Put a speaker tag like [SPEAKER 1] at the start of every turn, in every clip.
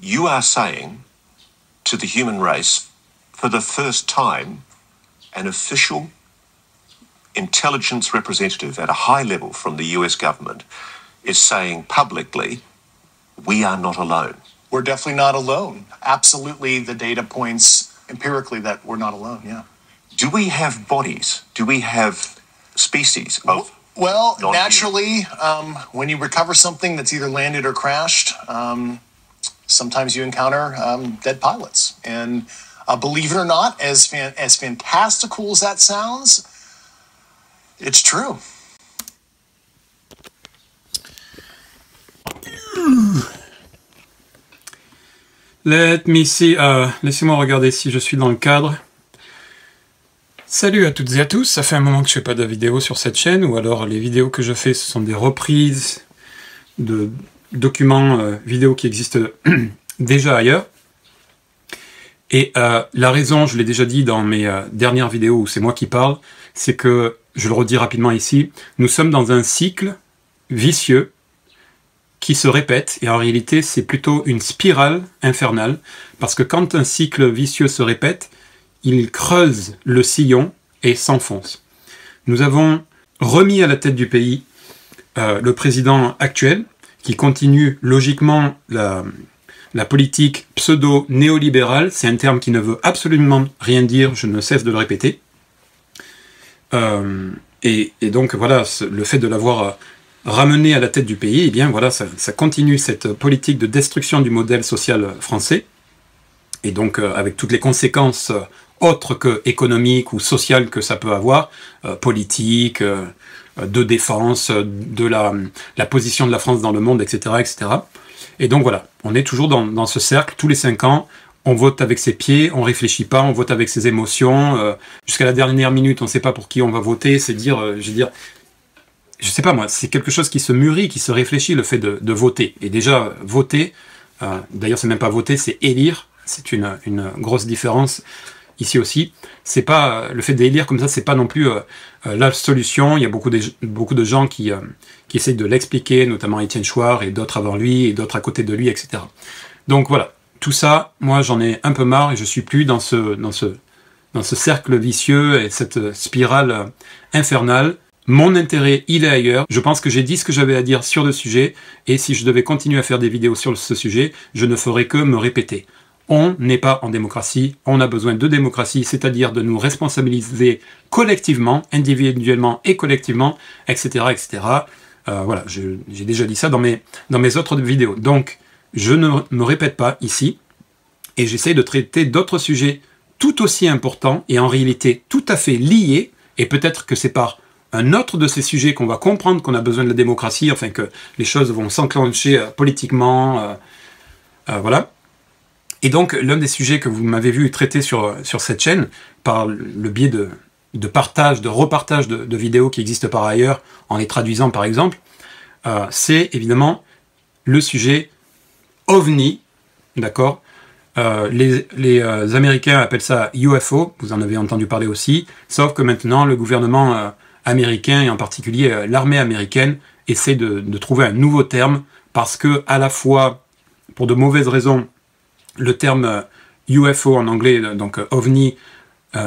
[SPEAKER 1] you are saying to the human race for the first time an official intelligence representative at a high level from the US government is saying publicly, we are not alone. We're definitely not alone. Absolutely, the data points empirically that we're not alone, yeah. Do we have bodies? Do we have species of. Well, naturally, um, when you recover something that's either landed or crashed, um, sometimes you encounter um, dead pilots. And uh, believe it or not, as fan- as fantastical as that sounds, it's true. Let me see. Euh, laissez-moi regarder si je suis dans le cadre. Salut à toutes et à tous. Ça fait un moment que je fais pas de vidéo sur cette chaîne, ou alors les vidéos que je fais, ce sont des reprises de documents euh, vidéo qui existent déjà ailleurs. Et euh, la raison, je l'ai déjà dit dans mes euh, dernières vidéos où c'est moi qui parle, c'est que, je le redis rapidement ici, nous sommes dans un cycle vicieux qui se répète, et en réalité c'est plutôt une spirale infernale, parce que quand un cycle vicieux se répète, il creuse le sillon et s'enfonce. Nous avons remis à la tête du pays le président actuel, qui continue logiquement la, politique pseudo-néolibérale, c'est un terme qui ne veut absolument rien dire, je ne cesse de le répéter. Euh, et, donc voilà, le fait de l'avoir euh, ramené à la tête du pays, eh bien voilà, ça, continue cette politique de destruction du modèle social français, et donc euh, avec toutes les conséquences autres que économiques ou sociales que ça peut avoir, politiques, de défense, de la, la, position de la France dans le monde, etc. etc. Et donc voilà, on est toujours dans, ce cercle, tous les cinq ans, on vote avec ses pieds, on réfléchit pas, on vote avec ses émotions. Euh, jusqu'à la dernière minute, on ne sait pas pour qui on va voter. C'est dire, euh, je veux dire, je sais pas moi, c'est quelque chose qui se mûrit, qui se réfléchit, le fait de, voter. Et déjà, voter, euh, d'ailleurs, c'est même pas voter, c'est élire. C'est une, une, grosse différence ici aussi. C'est pas euh, le fait de lire comme ça, c'est pas non plus euh, euh, la solution. Il y a beaucoup de, beaucoup de gens qui, essayent de l'expliquer, notamment Étienne Chouard et d'autres avant lui et d'autres à côté de lui, etc. Donc voilà, tout ça, moi j'en ai un peu marre et je suis plus dans ce, dans ce, dans ce cercle vicieux et cette spirale infernale. Mon intérêt, il est ailleurs. Je pense que j'ai dit ce que j'avais à dire sur le sujet, et si je devais continuer à faire des vidéos sur ce sujet, je ne ferais que me répéter on n'est pas en démocratie, on a besoin de démocratie, c'est-à-dire de nous responsabiliser collectivement, individuellement et collectivement, etc. etc. Euh, voilà, j'ai déjà dit ça dans mes, dans mes autres vidéos. Donc, je ne me répète pas ici, et j'essaye de traiter d'autres sujets tout aussi importants et en réalité tout à fait liés, et peut-être que c'est par un autre de ces sujets qu'on va comprendre qu'on a besoin de la démocratie, enfin que les choses vont s'enclencher euh, politiquement, euh, voilà. Et donc, l'un des sujets que vous m'avez vu traiter sur, sur cette chaîne, par le biais de, de partage, de repartage de, vidéos qui existent par ailleurs, en les traduisant par exemple, euh, c'est évidemment le sujet ovni, d'accord euh, les, les euh, Américains appellent ça UFO, vous en avez entendu parler aussi, sauf que maintenant le gouvernement américain et en particulier l'armée américaine essaie de, de trouver un nouveau terme parce que à la fois pour de mauvaises raisons le terme UFO euh, en anglais, euh, donc euh, ovni,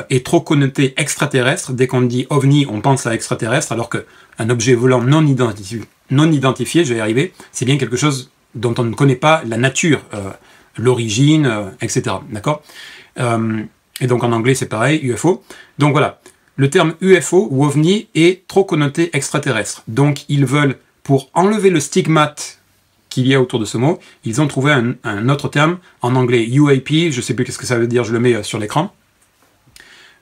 [SPEAKER 1] est trop connoté extraterrestre. Dès qu'on dit ovni, on pense à extraterrestre, alors qu'un objet volant non, identifié, je vais y arriver, c'est bien quelque chose dont on ne connaît pas la nature, l'origine, etc. D'accord Et donc en anglais, c'est pareil, UFO. Donc voilà, le terme UFO ou ovni est trop connoté extraterrestre. Donc ils veulent, pour enlever le stigmate qu'il y a autour de ce mot, ils ont trouvé un, autre terme en anglais, UAP, je ne sais plus qu'est-ce que ça veut dire, je le mets euh, sur l'écran.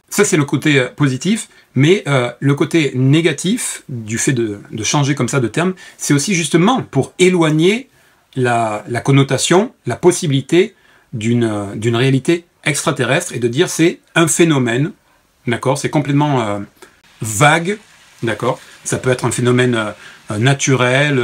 [SPEAKER 1] Ça, c'est le côté euh, positif, mais euh, le côté négatif du fait de, changer comme ça de terme, c'est aussi justement pour éloigner la, connotation, la possibilité d'une réalité extraterrestre et de dire c'est un phénomène, d'accord C'est complètement vague, d'accord Ça peut être un phénomène naturel,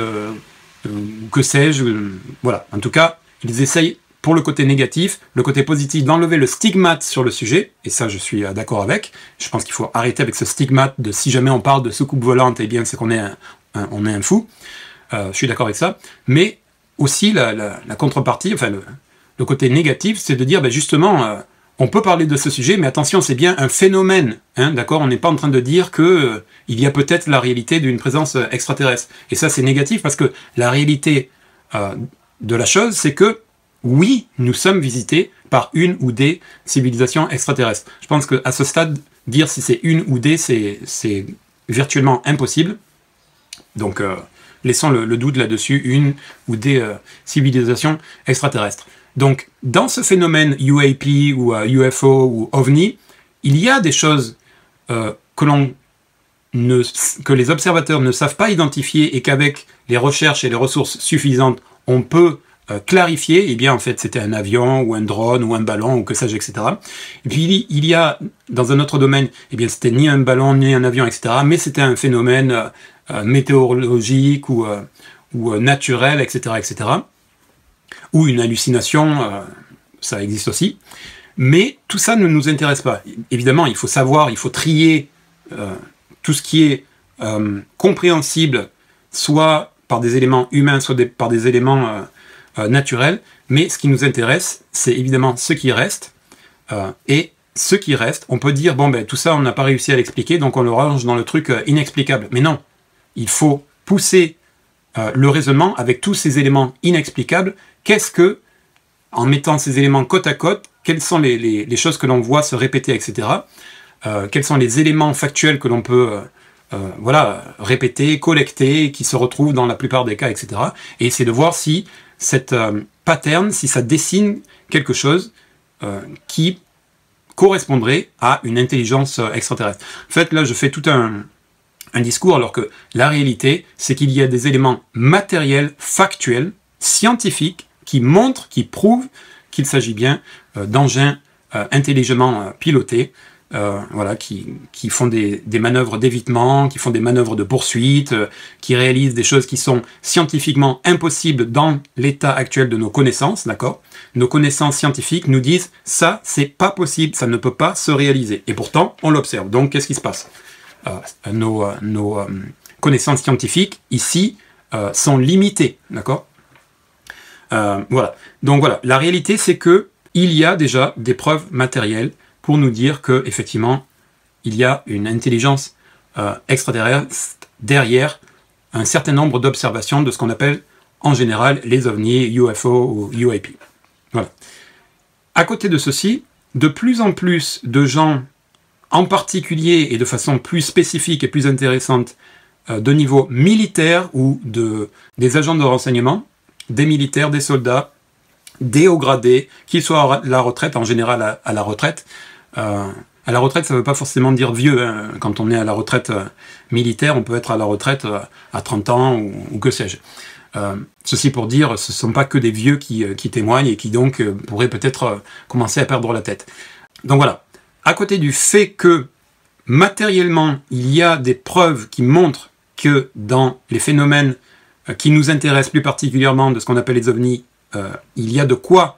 [SPEAKER 1] euh, que sais-je. Euh, voilà, en tout cas, ils essayent pour le côté négatif, le côté positif, d'enlever le stigmate sur le sujet, et ça je suis euh, d'accord avec, je pense qu'il faut arrêter avec ce stigmate de si jamais on parle de soucoupe volante, et eh bien c'est qu'on est, un, on est un fou, je suis d'accord avec ça, mais aussi la, contrepartie, enfin le, côté négatif, c'est de dire ben justement, on peut parler de ce sujet, mais attention, c'est bien un phénomène, hein, d'accord On n'est pas en train de dire que euh, il y a peut-être la réalité d'une présence euh, extraterrestre. Et ça, c'est négatif parce que la réalité euh, de la chose, c'est que oui, nous sommes visités par une ou des civilisations extraterrestres. Je pense qu'à ce stade, dire si c'est une ou des, c'est virtuellement impossible. Donc, laissons le doute là-dessus, une ou des civilisations extraterrestres. Donc, dans ce phénomène UAP ou UFO euh, ou OVNI, il y a des choses euh, que, les observateurs ne savent pas identifier et qu'avec les recherches et les ressources suffisantes, on peut euh, clarifier. Eh bien, en fait, c'était un avion ou un drone ou un ballon ou que sais-je, etc. puis, il y a, dans un autre domaine, eh bien, c'était ni un ballon ni un avion, etc. Mais c'était un phénomène météorologique ou, ou naturel, etc., etc ou une hallucination, euh, ça existe aussi. Mais tout ça ne nous intéresse pas. Évidemment, il faut savoir, il faut trier euh, tout ce qui est euh, compréhensible, soit par des éléments humains, soit par des éléments naturels. Mais ce qui nous intéresse, c'est évidemment ce qui reste. et ce qui reste, on peut dire, bon, ben, tout ça, on n'a pas réussi à l'expliquer, donc on le range dans le truc inexplicable. Mais non, il faut pousser le raisonnement avec tous ces éléments inexplicables qu'est-ce que, en mettant ces éléments côte à côte, quelles sont les, choses que l'on voit se répéter, etc. Euh, quels sont les éléments factuels que l'on peut euh, euh, voilà, répéter, collecter, qui se retrouvent dans la plupart des cas, etc. Et c'est de voir si cette pattern, si ça dessine quelque chose qui correspondrait à une intelligence extraterrestre. En fait, là, je fais tout un, un discours, alors que la réalité, c'est qu'il y a des éléments matériels, factuels, scientifiques, qui montrent, qui prouvent qu'il s'agit bien euh, d'engins euh, intelligemment euh, pilotés, voilà, qui, font des, manœuvres d'évitement, qui font des manœuvres de poursuite, qui réalisent des choses qui sont scientifiquement impossibles dans l'état actuel de nos connaissances, d'accord Nos connaissances scientifiques nous disent ça, c'est pas possible, ça ne peut pas se réaliser. Et pourtant, on l'observe. Donc, qu'est-ce qui se passe Nos, nos connaissances scientifiques, ici, sont limitées, d'accord euh, voilà. Donc voilà, la réalité c'est que il y a déjà des preuves matérielles pour nous dire que effectivement il y a une intelligence euh, extraterrestre derrière un certain nombre d'observations de ce qu'on appelle en général les ovnis, UFO ou UAP. Voilà. À côté de ceci, de plus en plus de gens, en particulier et de façon plus spécifique et plus intéressante, euh, de niveau militaire ou de, des agents de renseignement, des militaires, des soldats, des hauts gradés, qu'ils soient à la retraite, en général à, la retraite. Euh, à la retraite, ça ne veut pas forcément dire vieux. Hein. Quand on est à la retraite euh, militaire, on peut être à la retraite euh, à 30 ans ou, que sais-je. ceci pour dire, ce ne sont pas que des vieux qui, qui témoignent et qui donc pourraient peut-être commencer à perdre la tête. Donc voilà, à côté du fait que matériellement, il y a des preuves qui montrent que dans les phénomènes euh, qui nous intéresse plus particulièrement de ce qu'on appelle les ovnis, euh, il y a de quoi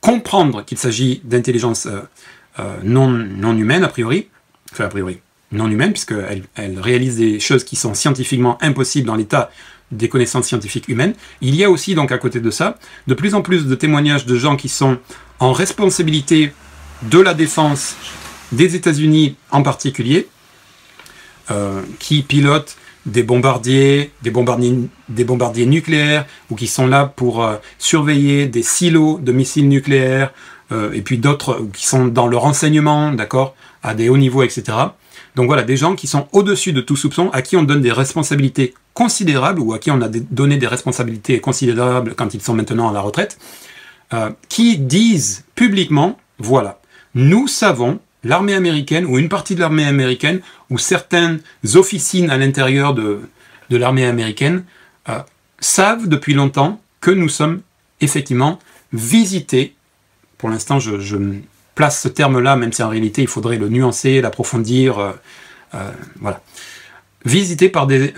[SPEAKER 1] comprendre qu'il s'agit d'intelligence euh, non, non humaine, a priori, enfin a priori, non humaine, puisqu'elle elle réalise des choses qui sont scientifiquement impossibles dans l'état des connaissances scientifiques humaines. Il y a aussi, donc à côté de ça, de plus en plus de témoignages de gens qui sont en responsabilité de la défense des États-Unis en particulier, qui pilotent des bombardiers, des bombardiers, nucléaires, ou qui sont là pour euh, surveiller des silos de missiles nucléaires, euh, et puis d'autres qui sont dans le renseignement, d'accord, à des hauts niveaux, etc. Donc voilà, des gens qui sont au-dessus de tout soupçon, à qui on donne des responsabilités considérables, ou à qui on a donné des responsabilités considérables quand ils sont maintenant à la retraite, euh, qui disent publiquement, voilà, nous savons l'armée américaine ou une partie de l'armée américaine ou certaines officines à l'intérieur de, l'armée américaine euh, savent depuis longtemps que nous sommes effectivement visités. Pour l'instant, je, place ce terme-là, même si en réalité il faudrait le nuancer, l'approfondir. Euh, euh, voilà. Visités par des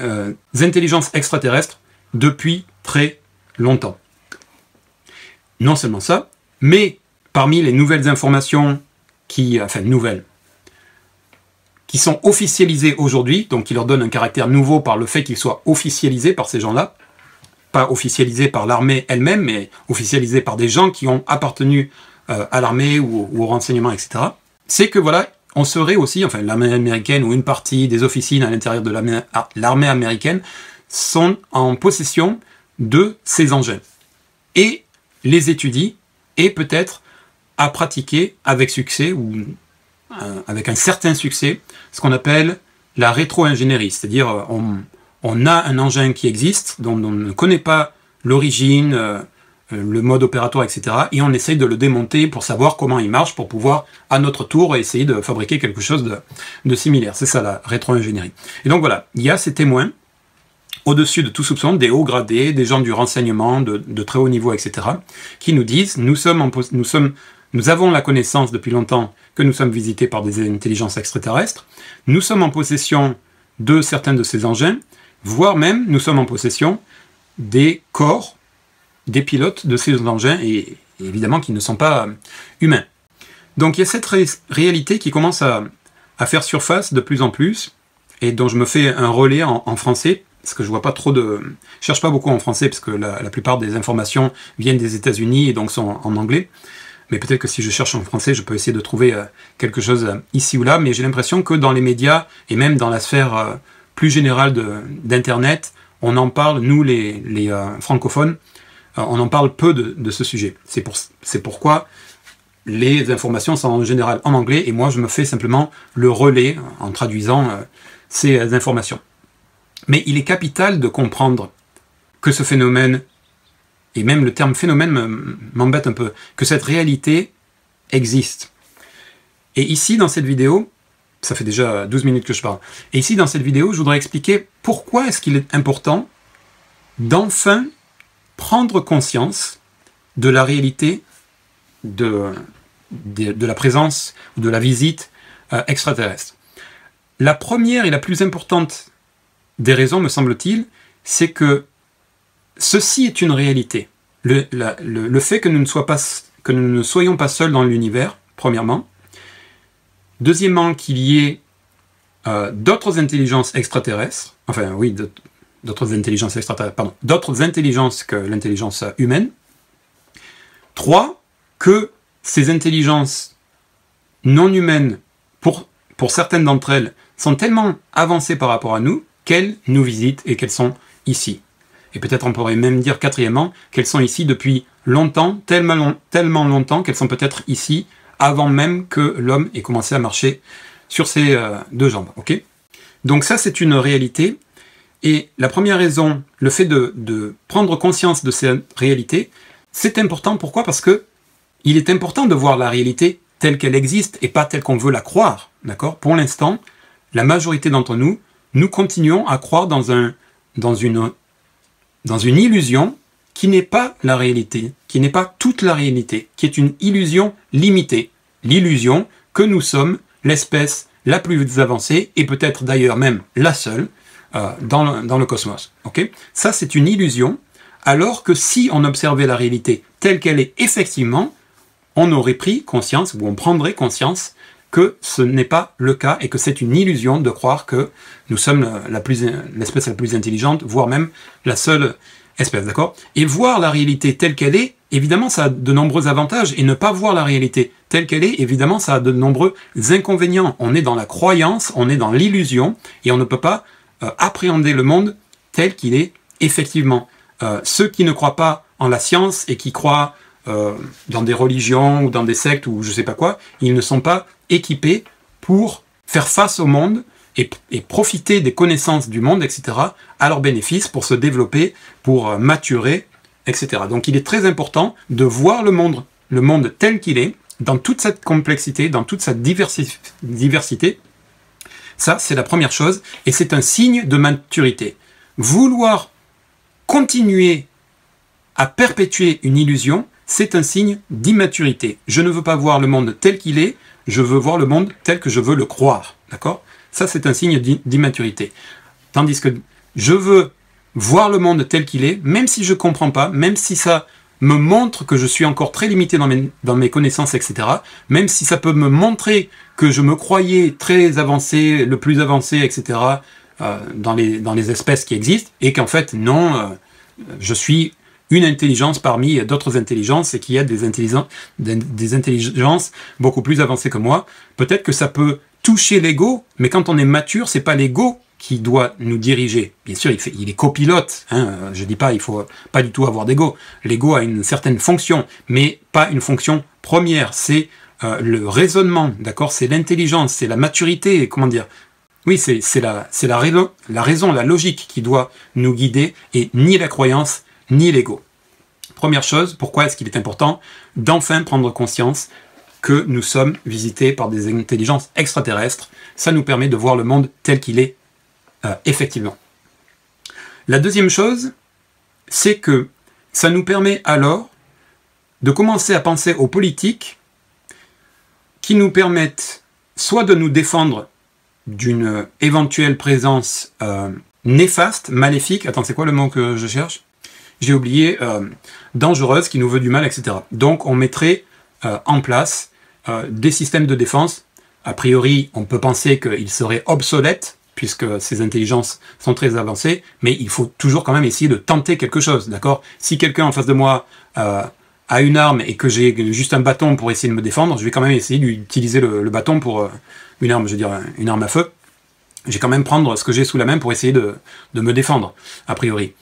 [SPEAKER 1] intelligences extraterrestres depuis très longtemps. Non seulement ça, mais parmi les nouvelles informations qui, enfin nouvelles, qui sont officialisées aujourd'hui, donc qui leur donnent un caractère nouveau par le fait qu'ils soient officialisés par ces gens-là, pas officialisés par l'armée elle-même, mais officialisés par des gens qui ont appartenu euh, à l'armée ou, ou, au renseignement, etc. C'est que voilà, on serait aussi, enfin l'armée américaine ou une partie des officines à l'intérieur de l'armée ah, américaine sont en possession de ces engins et les étudient et peut-être à pratiquer avec succès ou euh, avec un certain succès ce qu'on appelle la rétro-ingénierie, c'est-à-dire euh, on, on, a un engin qui existe dont, on ne connaît pas l'origine, euh, le mode opératoire, etc. Et on essaye de le démonter pour savoir comment il marche, pour pouvoir à notre tour essayer de fabriquer quelque chose de, similaire. C'est ça la rétro-ingénierie. Et donc voilà, il y a ces témoins au-dessus de tout soupçon, des hauts gradés, des gens du renseignement, de, très haut niveau, etc., qui nous disent nous sommes, en, nous sommes nous avons la connaissance depuis longtemps que nous sommes visités par des intelligences extraterrestres. Nous sommes en possession de certains de ces engins, voire même nous sommes en possession des corps des pilotes de ces engins, et, évidemment qui ne sont pas euh, humains. Donc il y a cette réalité qui commence à, faire surface de plus en plus, et dont je me fais un relais en, français, parce que je vois pas trop de... Je cherche pas beaucoup en français, parce que la, la plupart des informations viennent des États-Unis et donc sont en anglais mais peut-être que si je cherche en français, je peux essayer de trouver euh, quelque chose euh, ici ou là, mais j'ai l'impression que dans les médias, et même dans la sphère euh, plus générale d'Internet, on en parle, nous les, francophones, on en parle peu de, ce sujet. C'est pour, pourquoi les informations sont en général en anglais, et moi je me fais simplement le relais en traduisant ces informations. Mais il est capital de comprendre que ce phénomène et même le terme phénomène m'embête un peu, que cette réalité existe. Et ici, dans cette vidéo, ça fait déjà 12 minutes que je parle, et ici, dans cette vidéo, je voudrais expliquer pourquoi est-ce qu'il est important d'enfin prendre conscience de la réalité de, de, la présence ou de la visite euh, extraterrestre. La première et la plus importante des raisons, me semble-t-il, c'est que ceci est une réalité. Le, fait que nous, ne soyons pas seuls dans l'univers, premièrement. Deuxièmement, qu'il y ait euh, d'autres intelligences extraterrestres, enfin oui, d'autres intelligences extraterrestres, pardon, d'autres intelligences que l'intelligence humaine. Trois, que ces intelligences non humaines, pour certaines d'entre elles, sont tellement avancées par rapport à nous qu'elles nous visitent et qu'elles sont ici. Et peut-être on pourrait même dire quatrièmement qu'elles sont ici depuis longtemps, tellement, longtemps qu'elles sont peut-être ici avant même que l'homme ait commencé à marcher sur ses euh, deux jambes. ok Donc ça c'est une réalité. Et la première raison, le fait de, prendre conscience de cette réalité, c'est important. Pourquoi Parce que il est important de voir la réalité telle qu'elle existe et pas telle qu'on veut la croire. D'accord Pour l'instant, la majorité d'entre nous, nous continuons à croire dans, un, dans une dans une illusion qui n'est pas la réalité, qui n'est pas toute la réalité, qui est une illusion limitée, l'illusion que nous sommes l'espèce la plus avancée, et peut-être d'ailleurs même la seule, euh, dans, le, cosmos. Ok, Ça, c'est une illusion, alors que si on observait la réalité telle qu'elle est effectivement, on aurait pris conscience, ou on prendrait conscience que ce n'est pas le cas et que c'est une illusion de croire que nous sommes l'espèce la, plus intelligente, voire même la seule espèce, d'accord Et voir la réalité telle qu'elle est, évidemment, ça a de nombreux avantages, et ne pas voir la réalité telle qu'elle est, évidemment, ça a de nombreux inconvénients. On est dans la croyance, on est dans l'illusion, et on ne peut pas euh, appréhender le monde tel qu'il est effectivement. Euh, ceux qui ne croient pas en la science et qui croient euh, dans des religions ou dans des sectes ou je sais pas quoi, ils ne sont pas équipés pour faire face au monde et, profiter des connaissances du monde, etc., à leur bénéfice, pour se développer, pour euh, maturer, etc. Donc il est très important de voir le monde, le monde tel qu'il est, dans toute cette complexité, dans toute sa diversité. Ça, c'est la première chose, et c'est un signe de maturité. Vouloir continuer à perpétuer une illusion, c'est un signe d'immaturité. Je ne veux pas voir le monde tel qu'il est, je veux voir le monde tel que je veux le croire. D'accord Ça, c'est un signe d'immaturité. Tandis que je veux voir le monde tel qu'il est, même si je ne comprends pas, même si ça me montre que je suis encore très limité dans mes, dans mes connaissances, etc. Même si ça peut me montrer que je me croyais très avancé, le plus avancé, etc., euh, dans, les, espèces qui existent, et qu'en fait, non, euh, je suis une intelligence parmi d'autres intelligences et qu'il y a des, intelligences, des intelligences beaucoup plus avancées que moi. Peut-être que ça peut toucher l'ego, mais quand on est mature, c'est pas l'ego qui doit nous diriger. Bien sûr, il, est copilote. Hein, je dis pas, il faut pas du tout avoir d'ego. L'ego a une certaine fonction, mais pas une fonction première. C'est euh, le raisonnement, d'accord C'est l'intelligence, c'est la maturité, comment dire Oui, c'est la, la raison, la logique qui doit nous guider, et ni la croyance, ni l'ego. Première chose, pourquoi est-ce qu'il est important d'enfin prendre conscience que nous sommes visités par des intelligences extraterrestres Ça nous permet de voir le monde tel qu'il est, euh, effectivement. La deuxième chose, c'est que ça nous permet alors de commencer à penser aux politiques qui nous permettent soit de nous défendre d'une euh, éventuelle présence euh, néfaste, maléfique, attends c'est quoi le mot que je cherche j'ai oublié euh, dangereuse, qui nous veut du mal, etc. Donc on mettrait euh, en place euh, des systèmes de défense. A priori, on peut penser qu'ils seraient obsolètes, puisque ces intelligences sont très avancées, mais il faut toujours quand même essayer de tenter quelque chose, d'accord Si quelqu'un en face de moi a une arme et que j'ai juste un bâton pour essayer de me défendre, je vais quand même essayer d'utiliser le, bâton pour une arme, je veux dire, une arme à feu. Je vais quand même prendre ce que j'ai sous la main pour essayer de me défendre, a priori.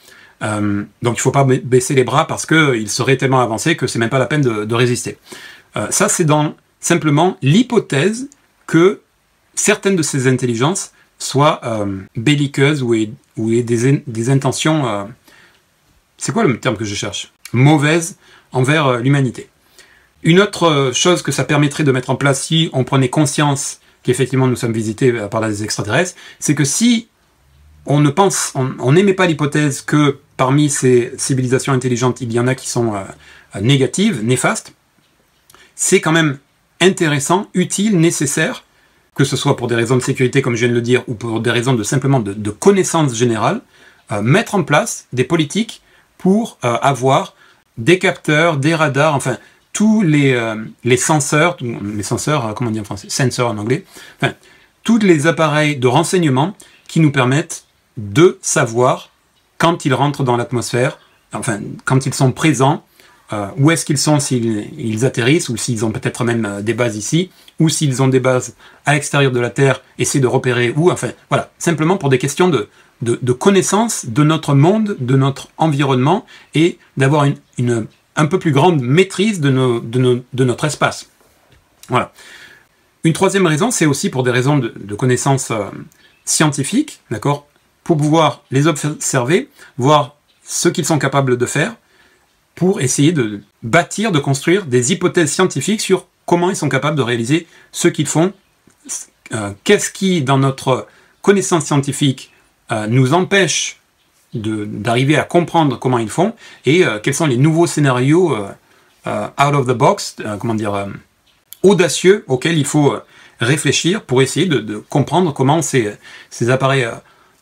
[SPEAKER 1] Euh, donc il ne faut pas baisser les bras parce qu'ils seraient tellement avancés que c'est même pas la peine de, résister. Euh, ça, c'est dans simplement l'hypothèse que certaines de ces intelligences soient euh, belliqueuses ou aient, ou des, intentions. c'est quoi le terme que je cherche Mauvaises envers l'humanité. Une autre chose que ça permettrait de mettre en place si on prenait conscience qu'effectivement nous sommes visités par des extraterrestres, c'est que si on ne pense, on n'aimait pas l'hypothèse que Parmi ces civilisations intelligentes, il y en a qui sont euh, euh, négatives, néfastes. C'est quand même intéressant, utile, nécessaire, que ce soit pour des raisons de sécurité, comme je viens de le dire, ou pour des raisons de simplement de, connaissance générale, euh, mettre en place des politiques pour avoir des capteurs, des radars, enfin tous les, les senseurs, les senseurs, comment on dit en français, sensors en anglais, enfin tous les appareils de renseignement qui nous permettent de savoir quand ils rentrent dans l'atmosphère, enfin, quand ils sont présents, euh, où est-ce qu'ils sont s'ils atterrissent, ou s'ils ont peut-être même euh, des bases ici, ou s'ils ont des bases à l'extérieur de la Terre, essayer de repérer où, enfin, voilà, simplement pour des questions de, connaissance de notre monde, de notre environnement, et d'avoir une, un peu plus grande maîtrise de, nos, de, notre espace. Voilà. Une troisième raison, c'est aussi pour des raisons de, connaissance connaissances euh, scientifiques, d'accord pour pouvoir les observer, voir ce qu'ils sont capables de faire, pour essayer de bâtir, de construire des hypothèses scientifiques sur comment ils sont capables de réaliser ce qu'ils font, euh, qu'est-ce qui, dans notre connaissance scientifique, euh, nous empêche d'arriver à comprendre comment ils font et euh, quels sont les nouveaux scénarios out of the box, comment dire, audacieux auxquels il faut réfléchir pour essayer de, comprendre comment ces appareils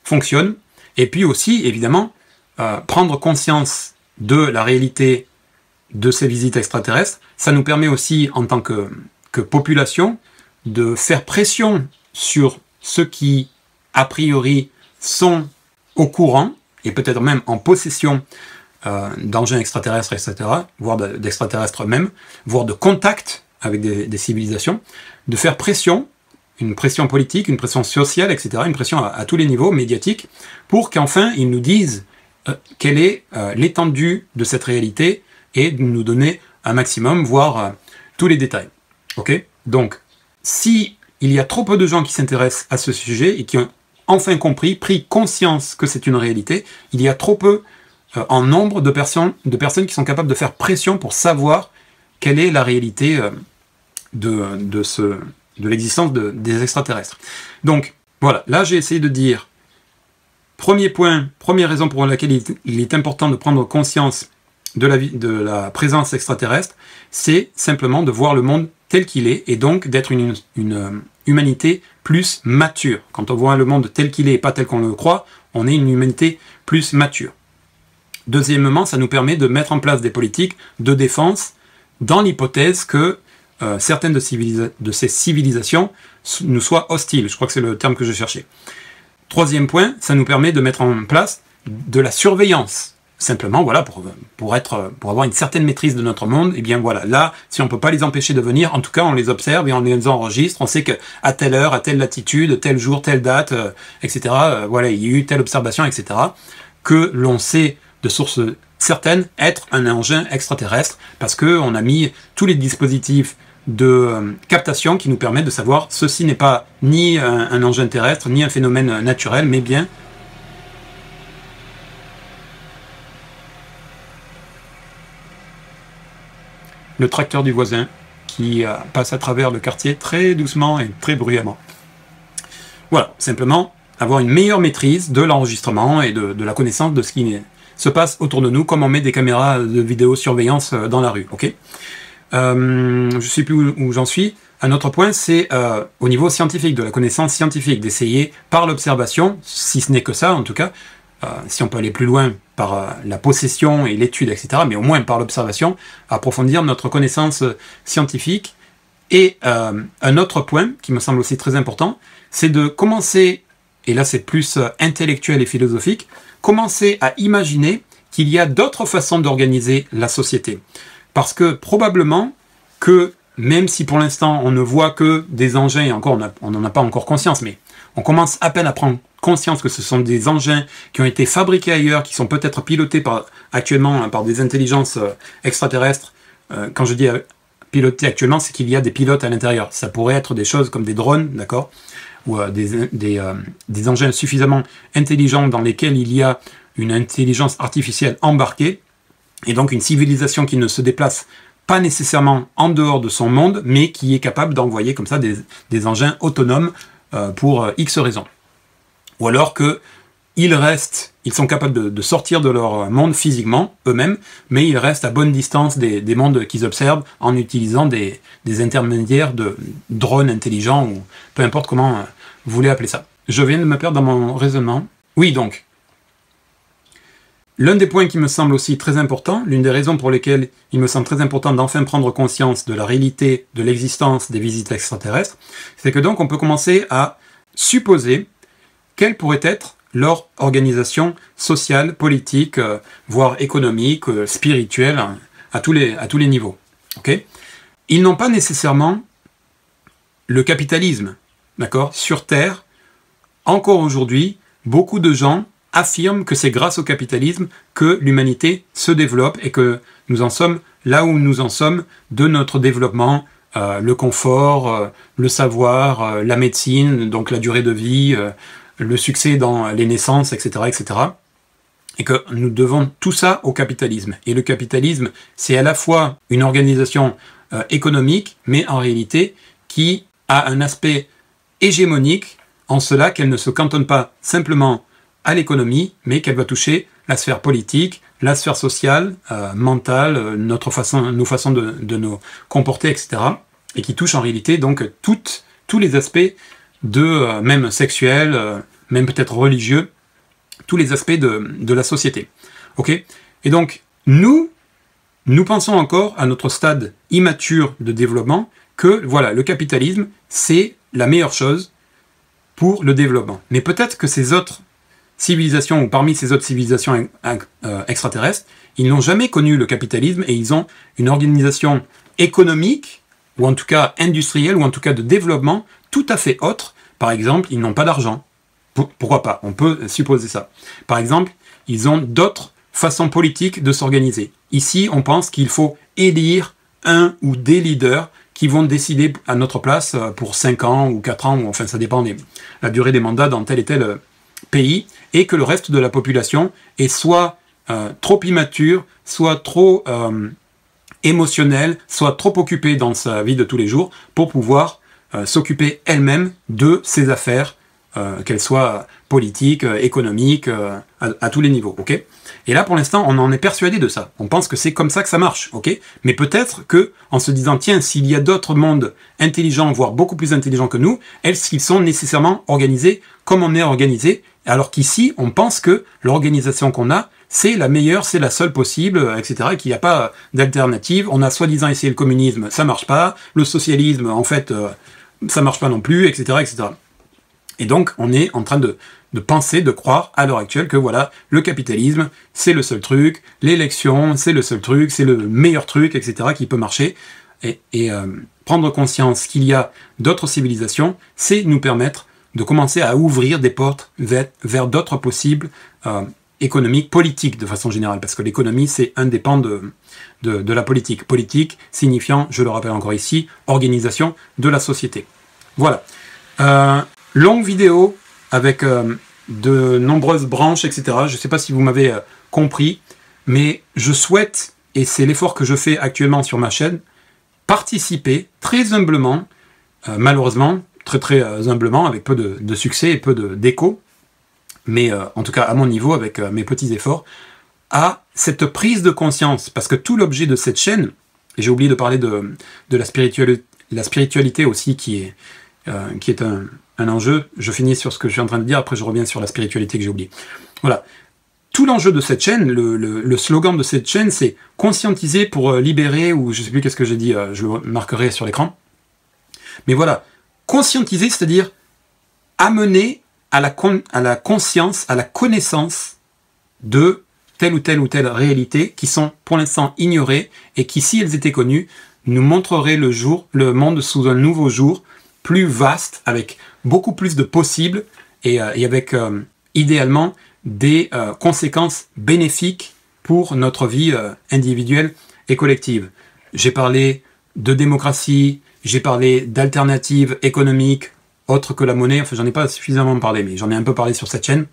[SPEAKER 1] fonctionne, et puis aussi, évidemment, euh, prendre conscience de la réalité de ces visites extraterrestres, ça nous permet aussi, en tant que, que population, de faire pression sur ceux qui, a priori, sont au courant, et peut-être même en possession euh, d'engins extraterrestres, etc., voire d'extraterrestres même voire de contact avec des, civilisations, de faire pression une pression politique, une pression sociale, etc., une pression à, tous les niveaux, médiatiques, pour qu'enfin ils nous disent euh, quelle est euh, l'étendue de cette réalité et de nous donner un maximum, voire euh, tous les détails. Ok Donc, si il y a trop peu de gens qui s'intéressent à ce sujet et qui ont enfin compris, pris conscience que c'est une réalité, il y a trop peu en nombre de personnes, de personnes qui sont capables de faire pression pour savoir quelle est la réalité de, de ce de l'existence des extraterrestres. Donc, voilà, là j'ai essayé de dire, premier point, première raison pour laquelle il, est important de prendre conscience de la, présence extraterrestre, c'est simplement de voir le monde tel qu'il est, et donc d'être une, une, euh, humanité plus mature. Quand on voit le monde tel qu'il est et pas tel qu'on le croit, on est une humanité plus mature. Deuxièmement, ça nous permet de mettre en place des politiques de défense dans l'hypothèse que euh, certaines de, ces civilisations nous soient hostiles. Je crois que c'est le terme que je cherchais. Troisième point, ça nous permet de mettre en place de la surveillance. Simplement, voilà, pour, être, pour avoir une certaine maîtrise de notre monde, et eh bien voilà, là, si on ne peut pas les empêcher de venir, en tout cas, on les observe et on les enregistre. On sait qu'à telle heure, à telle latitude, tel jour, telle date, euh, etc., euh, voilà, il y a eu telle observation, etc., que l'on sait de sources certaines être un engin extraterrestre parce qu'on a mis tous les dispositifs de euh, captation qui nous permet de savoir ceci n'est pas ni euh, un, engin terrestre, ni un phénomène euh, naturel, mais bien le tracteur du voisin qui passe à travers le quartier très doucement et très bruyamment. Voilà, simplement avoir une meilleure maîtrise de l'enregistrement et de, la connaissance de ce qui se passe autour de nous, comme on met des caméras de vidéosurveillance dans la rue. ok euh, je ne sais plus où, j'en suis. Un autre point, c'est euh, au niveau scientifique, de la connaissance scientifique, d'essayer par l'observation, si ce n'est que ça en tout cas, euh, si on peut aller plus loin par la possession et l'étude, etc., mais au moins par l'observation, approfondir notre connaissance scientifique. Et un autre point qui me semble aussi très important, c'est de commencer, et là c'est plus intellectuel et philosophique, commencer à imaginer qu'il y a d'autres façons d'organiser la société. Parce que probablement que, même si pour l'instant on ne voit que des engins, et encore on n'en a pas encore conscience, mais on commence à peine à prendre conscience que ce sont des engins qui ont été fabriqués ailleurs, qui sont peut-être pilotés par, actuellement hein, par des intelligences euh, extraterrestres. Euh, quand je dis euh, pilotés actuellement, c'est qu'il y a des pilotes à l'intérieur. Ça pourrait être des choses comme des drones, d'accord Ou des engins suffisamment intelligents dans lesquels il y a une intelligence artificielle embarquée et donc une civilisation qui ne se déplace pas nécessairement en dehors de son monde, mais qui est capable d'envoyer comme ça des, engins autonomes euh, pour euh, X raisons. Ou alors que ils restent, ils sont capables de, sortir de leur euh, monde physiquement, eux-mêmes, mais ils restent à bonne distance des, mondes qu'ils observent en utilisant des, intermédiaires de drones intelligents ou peu importe comment vous voulez appeler ça. Je viens de me perdre dans mon raisonnement. Oui, donc, L'un des points qui me semble aussi très important, l'une des raisons pour lesquelles il me semble très important d'enfin prendre conscience de la réalité de l'existence des visites extraterrestres, c'est que donc on peut commencer à supposer quelle pourrait être leur organisation sociale, politique, euh, voire économique, euh, spirituelle, hein, à tous les, à tous les niveaux. Ils n'ont pas nécessairement le capitalisme, d'accord Sur Terre, encore aujourd'hui, beaucoup de gens affirme que c'est grâce au capitalisme que l'humanité se développe et que nous en sommes là où nous en sommes de notre développement, euh, le confort, euh, le savoir, euh, la médecine, donc la durée de vie, le succès dans les naissances, etc., etc. Et que nous devons tout ça au capitalisme. Et le capitalisme, c'est à la fois une organisation économique, mais en réalité qui a un aspect hégémonique en cela qu'elle ne se cantonne pas simplement à l'économie, mais qu'elle va toucher la sphère politique, la sphère sociale, euh, mentale, euh, notre façon, nos façons de, nous comporter, etc. Et qui touche en réalité donc toutes, tous les aspects de, euh, même sexuels, même peut-être religieux, tous les aspects de, de la société. Ok Et donc, nous, nous pensons encore à notre stade immature de développement que voilà, le capitalisme, c'est la meilleure chose pour le développement. Mais peut-être que ces autres civilisation ou parmi ces autres civilisations euh, extraterrestres, ils n'ont jamais connu le capitalisme et ils ont une organisation économique, ou en tout cas industrielle, ou en tout cas de développement, tout à fait autre. Par exemple, ils n'ont pas d'argent. Pourquoi pas On peut supposer ça. Par exemple, ils ont d'autres façons politiques de s'organiser. Ici, on pense qu'il faut élire un ou des leaders qui vont décider à notre place euh, pour 5 ans ou 4 ans, ou enfin ça dépend de la durée des mandats dans tel et tel euh, pays, et que le reste de la population est soit euh, trop immature, soit trop émotionnel, euh, émotionnelle, soit trop occupée dans sa vie de tous les jours pour pouvoir euh, s'occuper elle-même de ses affaires, qu'elles soient politiques, économiques, à, tous les niveaux. et là, pour l'instant, on en est persuadé de ça. On pense que c'est comme ça que ça marche, Mais peut-être que, en se disant, tiens, s'il y a d'autres mondes intelligents, voire beaucoup plus intelligents que nous, est-ce qu'ils sont nécessairement organisés comme on est organisé alors qu'ici, on pense que l'organisation qu'on a, c'est la meilleure, c'est la seule possible, euh, etc., et qu'il n'y a pas euh, d'alternative. On a soi-disant essayé le communisme, ça marche pas. Le socialisme, en fait, euh, ça marche pas non plus, etc., etc. Et donc, on est en train de, penser, de croire à l'heure actuelle que voilà, le capitalisme, c'est le seul truc, l'élection, c'est le seul truc, c'est le meilleur truc, etc., qui peut marcher. Et, prendre conscience qu'il y a d'autres civilisations, c'est nous permettre de commencer à ouvrir des portes vers, d'autres possibles euh, économiques, politiques de façon générale, parce que l'économie, c'est indépendant de, de, la politique. Politique signifiant, je le rappelle encore ici, organisation de la société. Voilà. Euh, longue vidéo avec euh, de nombreuses branches, etc. Je ne sais pas si vous m'avez compris, mais je souhaite, et c'est l'effort que je fais actuellement sur ma chaîne, participer très humblement, malheureusement, très très euh, humblement, avec peu de, succès et peu d'écho, mais euh, en tout cas à mon niveau, avec euh, mes petits efforts, à cette prise de conscience. Parce que tout l'objet de cette chaîne, et j'ai oublié de parler de, de la, spiritualité, la spiritualité aussi qui est, qui est un, un, enjeu, je finis sur ce que je suis en train de dire, après je reviens sur la spiritualité que j'ai oubliée. Voilà. Tout l'enjeu de cette chaîne, le, le, le, slogan de cette chaîne, c'est conscientiser pour libérer, ou je sais plus qu'est-ce que j'ai dit, je le marquerai sur l'écran. Mais voilà, conscientiser, c'est-à-dire amener à la, conscience, à la connaissance de telle ou telle ou telle réalité qui sont pour l'instant ignorées et qui, si elles étaient connues, nous montreraient le jour, le monde sous un nouveau jour, plus vaste, avec beaucoup plus de possibles et, euh, avec euh, idéalement des euh, conséquences bénéfiques pour notre vie individuelle et collective. J'ai parlé de démocratie, j'ai parlé d'alternatives économiques autres que la monnaie. Enfin, j'en ai pas suffisamment parlé, mais j'en ai un peu parlé sur cette chaîne.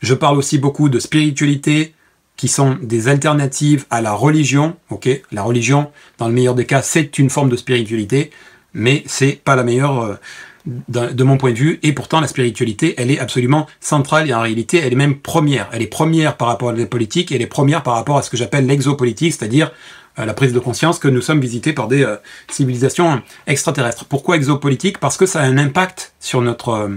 [SPEAKER 1] Je parle aussi beaucoup de spiritualité, qui sont des alternatives à la religion. Ok, la religion, dans le meilleur des cas, c'est une forme de spiritualité, mais c'est pas la meilleure euh, de, mon point de vue. Et pourtant, la spiritualité, elle est absolument centrale et en réalité, elle est même première. Elle est première par rapport à la politique et elle est première par rapport à ce que j'appelle l'exopolitique, c'est-à-dire euh, la prise de conscience que nous sommes visités par des euh, civilisations extraterrestres. Pourquoi exopolitique Parce que ça a un impact sur notre euh,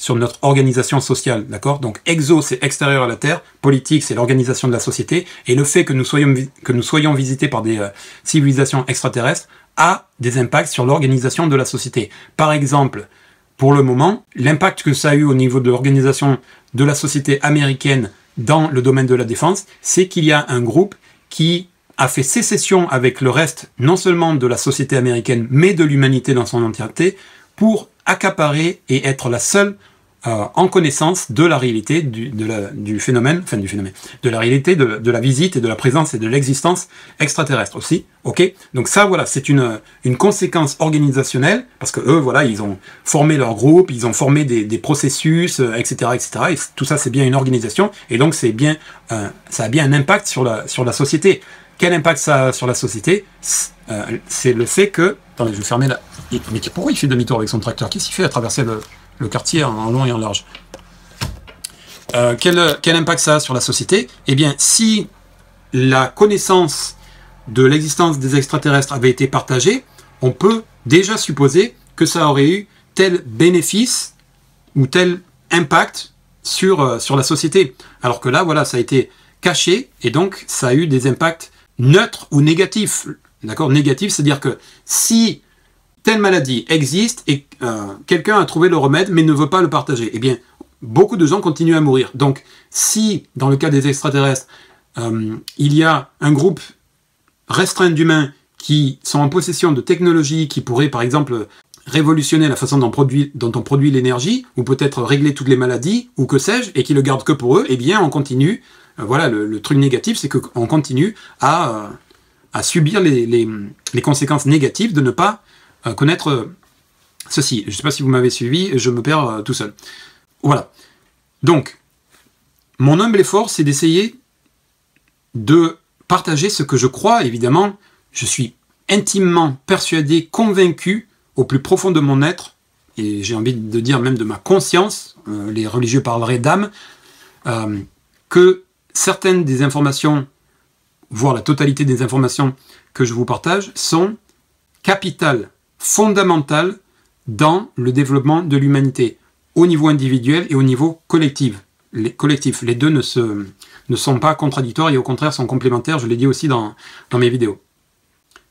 [SPEAKER 1] sur notre organisation sociale, d'accord Donc exo, c'est extérieur à la Terre, politique, c'est l'organisation de la société, et le fait que nous soyons, que nous soyons visités par des civilisations extraterrestres a des impacts sur l'organisation de la société. Par exemple, pour le moment, l'impact que ça a eu au niveau de l'organisation de la société américaine dans le domaine de la défense, c'est qu'il y a un groupe qui a fait sécession avec le reste, non seulement de la société américaine, mais de l'humanité dans son entièreté, pour accaparer et être la seule euh, en connaissance de la réalité du, de la, du, phénomène, enfin du phénomène, de la réalité de, de la visite et de la présence et de l'existence extraterrestre aussi. Ok, donc ça voilà, c'est une, une conséquence organisationnelle parce que eux voilà, ils ont formé leur groupe, ils ont formé des, des processus, etc., euh, etc. Et tout ça c'est bien une organisation et donc c'est bien, euh, ça a bien un impact sur la sur la société. Quel impact ça a sur la société euh, C'est le fait que... Attendez, je vais fermer là. Mais pourquoi il fait demi-tour avec son tracteur Qu'est-ce qu'il fait à traverser le, quartier en long et en large euh, quel, impact ça a sur la société Eh bien, si la connaissance de l'existence des extraterrestres avait été partagée, on peut déjà supposer que ça aurait eu tel bénéfice ou tel impact sur, euh, sur la société. Alors que là, voilà, ça a été caché et donc ça a eu des impacts neutre ou négatif. D'accord Négatif, c'est-à-dire que si telle maladie existe et euh, quelqu'un a trouvé le remède mais ne veut pas le partager, eh bien, beaucoup de gens continuent à mourir. Donc, si, dans le cas des extraterrestres, euh, il y a un groupe restreint d'humains qui sont en possession de technologies qui pourraient, par exemple, révolutionner la façon dont, dont on produit l'énergie, ou peut-être régler toutes les maladies, ou que sais-je, et qui le gardent que pour eux, eh bien, on continue euh, voilà, le, truc négatif, c'est qu'on continue à, euh, subir les, conséquences négatives de ne pas euh, connaître ceci. Je ne sais pas si vous m'avez suivi, je me perds tout seul. Voilà. Donc, mon humble effort, c'est d'essayer de partager ce que je crois, évidemment. Je suis intimement persuadé, convaincu, au plus profond de mon être, et j'ai envie de dire même de ma conscience, les religieux parleraient d'âme, que certaines des informations, voire la totalité des informations que je vous partage, sont capitales, fondamentales dans le développement de l'humanité, au niveau individuel et au niveau collectif. Les, collectifs, les deux ne, sont pas contradictoires et au contraire sont complémentaires, je l'ai dit aussi dans, mes vidéos.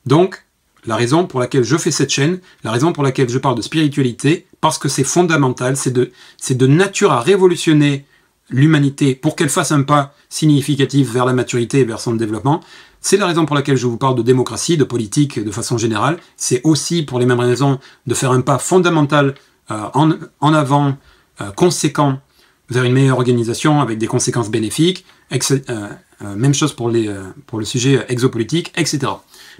[SPEAKER 1] Donc, la raison pour laquelle je fais cette chaîne, la raison pour laquelle je parle de spiritualité, parce que c'est fondamental, c'est de, de, nature à révolutionner l'humanité pour qu'elle fasse un pas significatif vers la maturité et vers son développement. C'est la raison pour laquelle je vous parle de démocratie, de politique de façon générale. C'est aussi pour les mêmes raisons de faire un pas fondamental euh, en, en, avant, euh, conséquent vers une meilleure organisation avec des conséquences bénéfiques. Euh, même chose pour, les, pour le sujet exopolitique, etc.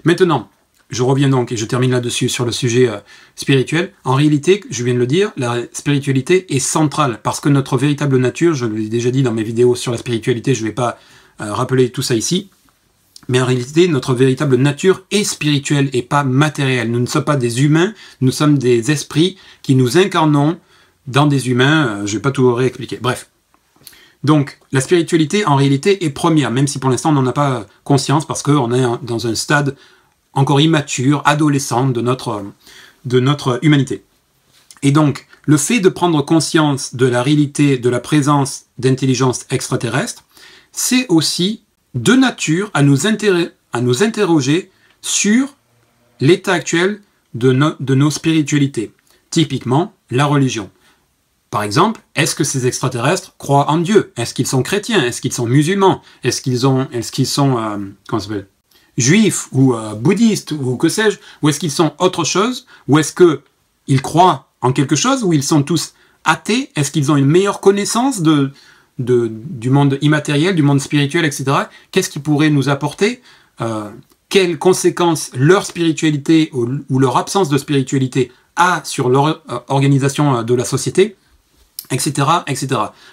[SPEAKER 1] Maintenant, je reviens donc et je termine là-dessus sur le sujet euh, spirituel. En réalité, je viens de le dire, la spiritualité est centrale parce que notre véritable nature, je l'ai déjà dit dans mes vidéos sur la spiritualité, je ne vais pas euh, rappeler tout ça ici, mais en réalité, notre véritable nature est spirituelle et pas matérielle. Nous ne sommes pas des humains, nous sommes des esprits qui nous incarnons dans des humains. Euh, je ne vais pas tout réexpliquer. Bref. Donc, la spiritualité, en réalité, est première, même si pour l'instant, on n'en a pas conscience parce qu'on est dans un stade encore immature, adolescentes de notre, de notre humanité. Et donc, le fait de prendre conscience de la réalité de la présence d'intelligence extraterrestre, c'est aussi de nature à nous, interroger sur l'état actuel de, de nos spiritualités, typiquement la religion. Par exemple, est-ce que ces extraterrestres croient en Dieu Est-ce qu'ils sont chrétiens Est-ce qu'ils sont musulmans Est-ce qu'ils ont, est-ce qu'ils sont, euh, juifs ou euh, bouddhistes ou que sais-je, ou est-ce qu'ils sont autre chose, ou est-ce qu'ils croient en quelque chose, ou ils sont tous athées, est-ce qu'ils ont une meilleure connaissance de, de, du monde immatériel, du monde spirituel, etc. Qu'est-ce qui pourrait nous apporter euh, Quelles conséquences leur spiritualité ou, leur absence de spiritualité a sur leur euh, organisation de la société, etc., etc.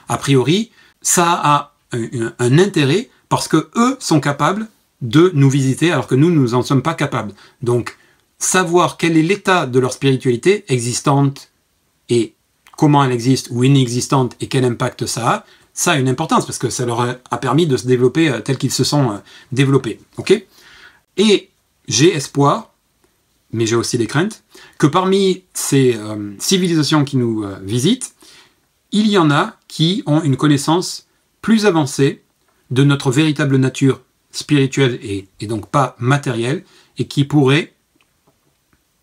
[SPEAKER 1] A priori, ça a un, un intérêt parce que eux sont capables de nous visiter alors que nous, nous en sommes pas capables. Donc, savoir quel est l'état de leur spiritualité existante et comment elle existe ou inexistante et quel impact ça a, ça a une importance parce que ça leur a permis de se développer euh, tel qu'ils se sont euh, développés. ok et j'ai espoir, mais j'ai aussi des craintes, que parmi ces euh, civilisations qui nous visitent, il y en a qui ont une connaissance plus avancée de notre véritable nature spirituelle et, donc pas matérielle, et qui pourrait,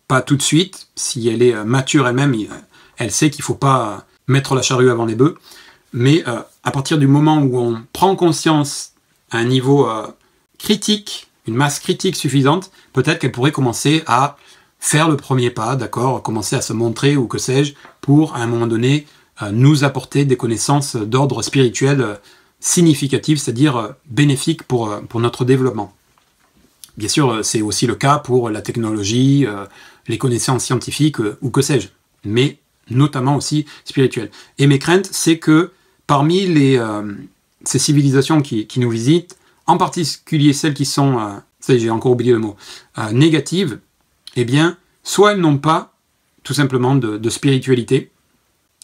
[SPEAKER 1] pas tout de suite, si elle est euh, mature elle-même, euh, elle sait qu'il ne faut pas euh, mettre la charrue avant les bœufs, mais à partir du moment où on prend conscience à un niveau critique, une masse critique suffisante, peut-être qu'elle pourrait commencer à faire le premier pas, d'accord, commencer à se montrer ou que sais-je, pour à un moment donné nous apporter des connaissances d'ordre spirituel significative, c'est-à-dire euh, bénéfique pour, euh, pour notre développement. Bien sûr, euh, c'est aussi le cas pour la technologie, les connaissances scientifiques ou que sais-je, mais notamment aussi spirituelles. Et mes craintes, c'est que parmi les, ces civilisations qui, nous visitent, en particulier celles qui sont, j'ai encore oublié le mot, négatives, eh bien, soit elles n'ont pas tout simplement de, spiritualité,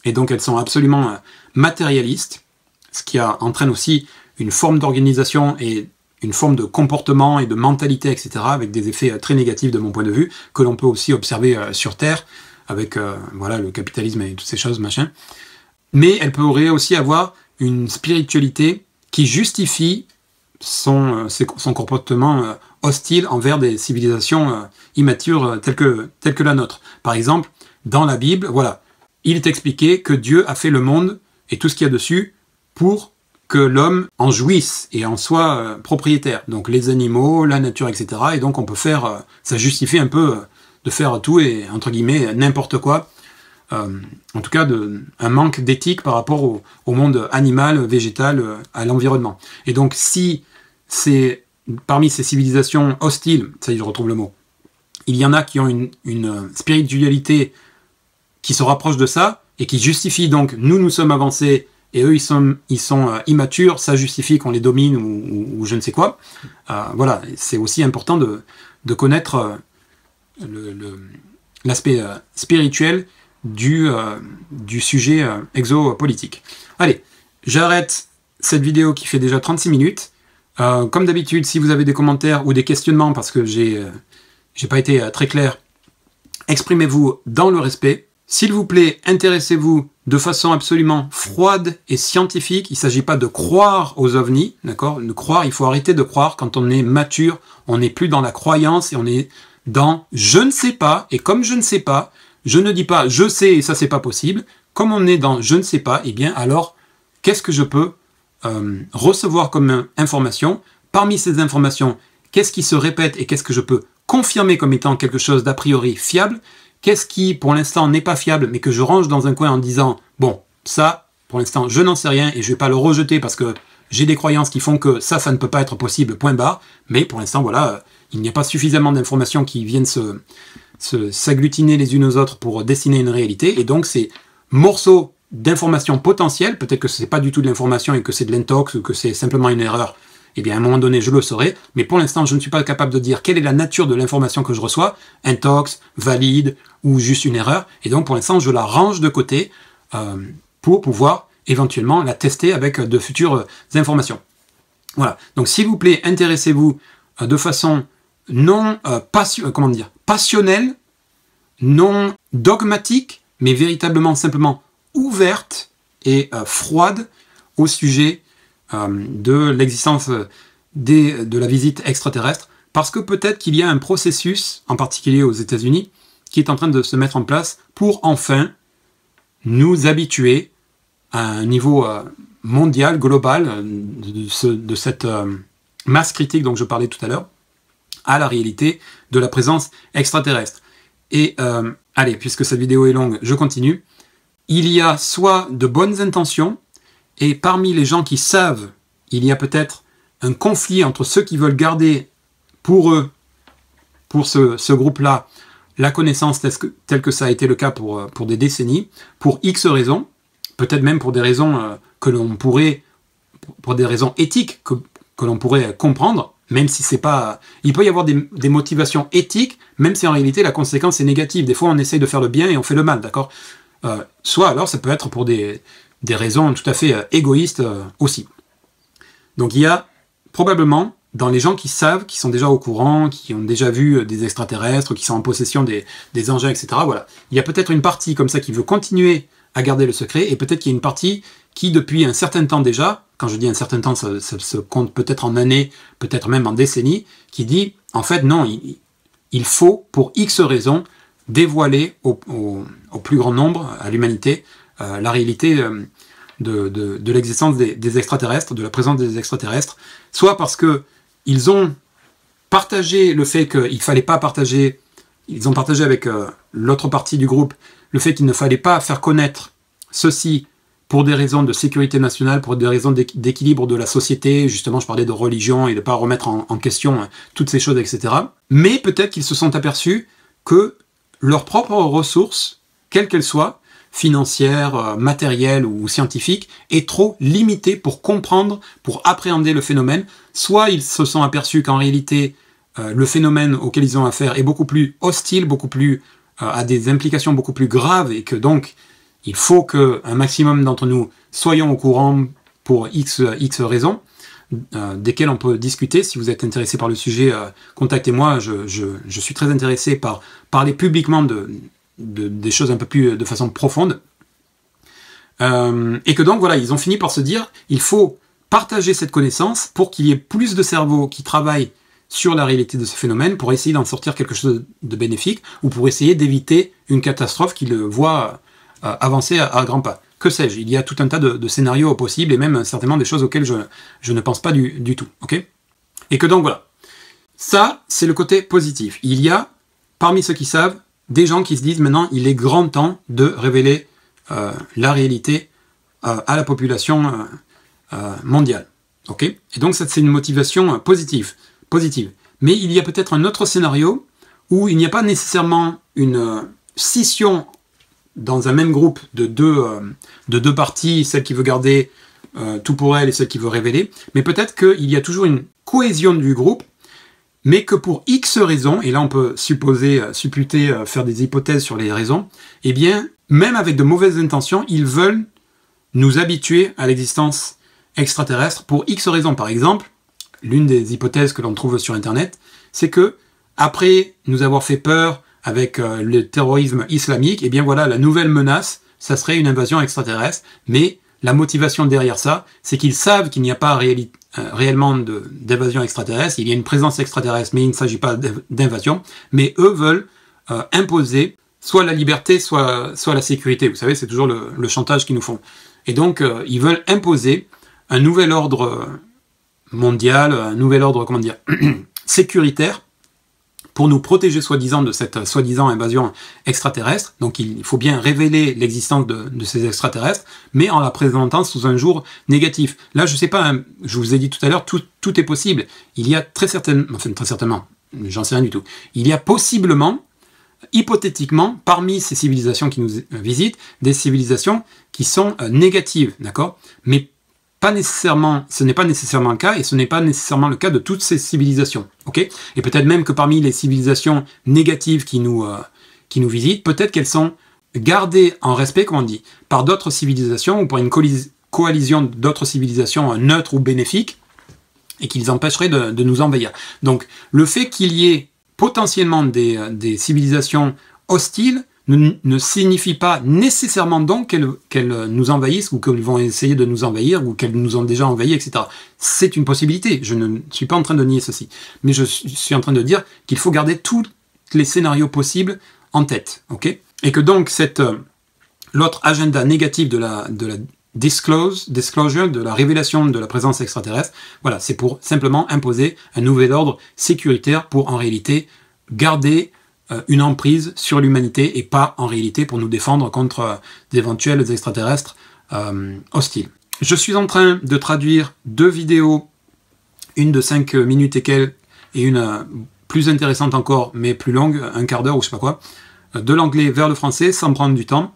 [SPEAKER 1] et donc elles sont absolument matérialistes, ce qui entraîne aussi une forme d'organisation et une forme de comportement et de mentalité, etc., avec des effets euh, très négatifs de mon point de vue, que l'on peut aussi observer euh, sur Terre, avec euh, voilà, le capitalisme et toutes ces choses, machin. Mais elle pourrait aussi avoir une spiritualité qui justifie son, comportement hostile envers des civilisations immatures telles que, telles que la nôtre. Par exemple, dans la Bible, voilà, il est expliqué que Dieu a fait le monde et tout ce qu'il y a dessus pour que l'homme en jouisse et en soit euh, propriétaire. Donc les animaux, la nature, etc. Et donc on peut faire, euh, ça justifie un peu euh, de faire tout et entre guillemets n'importe quoi. en tout cas, de, un manque d'éthique par rapport au, monde animal, végétal, à l'environnement. Et donc si c'est parmi ces civilisations hostiles, ça y est, je retrouve le mot, il y en a qui ont une, une spiritualité qui se rapproche de ça et qui justifie donc nous, nous sommes avancés et eux ils sont, ils sont euh, immatures, ça justifie qu'on les domine ou, je ne sais quoi. Euh, voilà, c'est aussi important de, connaître euh, l'aspect spirituel du, sujet exopolitique. Allez, j'arrête cette vidéo qui fait déjà 36 minutes. comme d'habitude, si vous avez des commentaires ou des questionnements, parce que j'ai n'ai pas été très clair, exprimez-vous dans le respect. S'il vous plaît, intéressez-vous de façon absolument froide et scientifique. Il ne s'agit pas de croire aux ovnis, d'accord croire, il faut arrêter de croire quand on est mature. On n'est plus dans la croyance et on est dans je ne sais pas. Et comme je ne sais pas, je ne dis pas je sais et ça c'est pas possible. Comme on est dans je ne sais pas, eh bien alors qu'est-ce que je peux euh, recevoir comme information Parmi ces informations, qu'est-ce qui se répète et qu'est-ce que je peux confirmer comme étant quelque chose d'a priori fiable Qu'est-ce qui, pour l'instant, n'est pas fiable, mais que je range dans un coin en disant, bon, ça, pour l'instant, je n'en sais rien et je vais pas le rejeter parce que j'ai des croyances qui font que ça, ça ne peut pas être possible, point barre. Mais pour l'instant, voilà, euh, il n'y a pas suffisamment d'informations qui viennent se, s'agglutiner les unes aux autres pour dessiner une réalité. Et donc, ces morceaux d'informations potentielles, peut-être que ce n'est pas du tout de l'information et que c'est de l'intox ou que c'est simplement une erreur, et eh bien, à un moment donné, je le saurai, mais pour l'instant, je ne suis pas capable de dire quelle est la nature de l'information que je reçois, intox, valide ou juste une erreur, et donc pour l'instant, je la range de côté euh, pour pouvoir éventuellement la tester avec de futures euh, informations. Voilà, donc s'il vous plaît, intéressez-vous euh, de façon non passionnelle, non dogmatique, mais véritablement simplement ouverte et froide au sujet euh, de l'existence de la visite extraterrestre, parce que peut-être qu'il y a un processus, en particulier aux États-Unis, qui est en train de se mettre en place pour enfin nous habituer à un niveau euh, mondial, global, euh, de, cette masse critique dont je parlais tout à l'heure, à la réalité de la présence extraterrestre. Et allez, puisque cette vidéo est longue, je continue. Il y a soit de bonnes intentions, et parmi les gens qui savent, il y a peut-être un conflit entre ceux qui veulent garder pour eux, pour ce, groupe-là, la connaissance telle que ça a été le cas pour, euh, pour des décennies, pour X raisons, peut-être même pour des raisons euh, que l'on pourrait, pour des raisons éthiques que, l'on pourrait comprendre, même si c'est pas... Il peut y avoir des, motivations éthiques, même si en réalité la conséquence est négative. Des fois on essaye de faire le bien et on fait le mal, d'accord euh, Soit alors ça peut être pour des, des raisons tout à fait euh, égoïstes euh, aussi. Donc il y a probablement dans les gens qui savent, qui sont déjà au courant, qui ont déjà vu euh, des extraterrestres, qui sont en possession des, engins, etc. Voilà. Il y a peut-être une partie comme ça qui veut continuer à garder le secret, et peut-être qu'il y a une partie qui, depuis un certain temps déjà, quand je dis un certain temps, ça, se compte peut-être en années, peut-être même en décennies, qui dit, en fait, non, il, faut, pour X raisons, dévoiler au plus grand nombre, à l'humanité, euh, la réalité euh, de, l'existence des, extraterrestres, de la présence des extraterrestres, soit parce qu'ils ont partagé le fait qu'il ne fallait pas partager, ils ont partagé avec euh, l'autre partie du groupe le fait qu'il ne fallait pas faire connaître ceci pour des raisons de sécurité nationale, pour des raisons d'équilibre de la société, justement je parlais de religion et de ne pas remettre en, question hein, toutes ces choses, etc. Mais peut-être qu'ils se sont aperçus que leurs propres ressources, quelles qu'elles soient, financière, euh, matérielle ou scientifique est trop limitée pour comprendre, pour appréhender le phénomène. Soit ils se sont aperçus qu'en réalité, euh, le phénomène auquel ils ont affaire est beaucoup plus hostile, beaucoup plus euh, a des implications beaucoup plus graves et que donc il faut que un maximum d'entre nous soyons au courant pour x x raisons desquelles on peut discuter. Si vous êtes intéressé par le sujet, contactez-moi. je suis très intéressé par parler publiquement de des choses un peu plus euh, de façon profonde. Euh, et que donc voilà, ils ont fini par se dire, il faut partager cette connaissance pour qu'il y ait plus de cerveaux qui travaillent sur la réalité de ce phénomène pour essayer d'en sortir quelque chose de bénéfique ou pour essayer d'éviter une catastrophe qui le voit euh, avancer à, grands pas. Que sais-je Il y a tout un tas de, scénarios possibles et même certainement des choses auxquelles je, ne pense pas du, tout. ok et que donc voilà. Ça, c'est le côté positif. Il y a, parmi ceux qui savent, des gens qui se disent maintenant il est grand temps de révéler euh, la réalité euh, à la population euh, mondiale. et donc ça c'est une motivation positive, positive. Mais il y a peut-être un autre scénario où il n'y a pas nécessairement une scission dans un même groupe de deux, de deux parties, celle qui veut garder tout pour elle et celle qui veut révéler, mais peut-être qu'il y a toujours une cohésion du groupe mais que pour X raisons, et là on peut supposer, euh, supputer, euh, faire des hypothèses sur les raisons, eh bien, même avec de mauvaises intentions, ils veulent nous habituer à l'existence extraterrestre pour X raisons. Par exemple, l'une des hypothèses que l'on trouve sur Internet, c'est que, après nous avoir fait peur avec euh, le terrorisme islamique, et eh bien voilà, la nouvelle menace, ça serait une invasion extraterrestre, mais la motivation derrière ça, c'est qu'ils savent qu'il n'y a pas réalité euh, réellement d'invasion extraterrestre, il y a une présence extraterrestre, mais il ne s'agit pas d'invasion, mais eux veulent euh, imposer soit la liberté, soit, soit la sécurité. Vous savez, c'est toujours le, chantage qu'ils nous font. Et donc, euh, ils veulent imposer un nouvel ordre mondial, un nouvel ordre, comment dire, sécuritaire, pour nous protéger soi-disant de cette euh, soi-disant invasion extraterrestre. Donc il faut bien révéler l'existence de, ces extraterrestres, mais en la présentant sous un jour négatif. Là, je ne sais pas, hein, je vous ai dit tout à l'heure, tout, tout, est possible. Il y a très certainement, enfin très certainement, j'en sais rien du tout, il y a possiblement, hypothétiquement, parmi ces civilisations qui nous euh, visitent, des civilisations qui sont euh, négatives, d'accord Mais nécessairement, ce n'est pas nécessairement le cas, et ce n'est pas nécessairement le cas de toutes ces civilisations. OK et peut-être même que parmi les civilisations négatives qui nous, euh, qui nous visitent, peut-être qu'elles sont gardées en respect, comme on dit, par d'autres civilisations ou par une coalition d'autres civilisations euh, neutres ou bénéfiques, et qu'ils empêcheraient de, nous envahir. Donc le fait qu'il y ait potentiellement des, euh, des civilisations hostiles ne, signifie pas nécessairement donc qu'elles nous envahissent ou qu'elles vont essayer de nous envahir ou qu'elles nous ont déjà envahis, etc. C'est une possibilité, je ne suis pas en train de nier ceci, mais je suis en train de dire qu'il faut garder tous les scénarios possibles en tête, ok Et que donc cette euh, l'autre agenda négatif de la, de la disclose, disclosure, de la révélation de la présence extraterrestre, voilà, c'est pour simplement imposer un nouvel ordre sécuritaire pour en réalité garder euh, une emprise sur l'humanité et pas en réalité pour nous défendre contre euh, d'éventuels extraterrestres euh, hostiles. Je suis en train de traduire deux vidéos, une de 5 minutes et quelques, et une plus intéressante encore, mais plus longue, un quart d'heure ou je sais pas quoi, de l'anglais vers le français sans prendre du temps.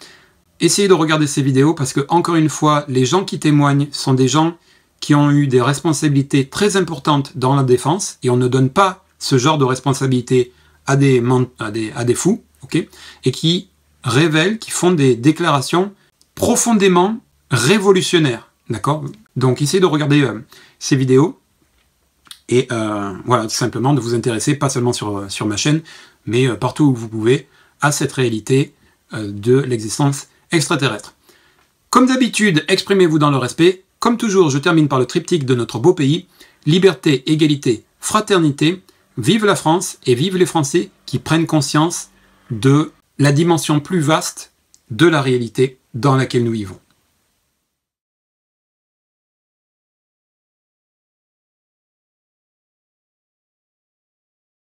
[SPEAKER 1] Essayez de regarder ces vidéos parce que, encore une fois, les gens qui témoignent sont des gens qui ont eu des responsabilités très importantes dans la défense et on ne donne pas ce genre de responsabilités à des, à des fous, et qui révèlent, qui font des déclarations profondément révolutionnaires. D'accord Donc essayez de regarder euh, ces vidéos et euh, voilà, tout simplement de vous intéresser, pas seulement sur, euh, sur ma chaîne, mais partout où vous pouvez, à cette réalité de l'existence extraterrestre. Comme d'habitude, exprimez-vous dans le respect. Comme toujours, je termine par le triptyque de notre beau pays, liberté, égalité, fraternité, Vive la France et vive les Français qui prennent conscience de la dimension plus vaste de la réalité dans laquelle nous vivons.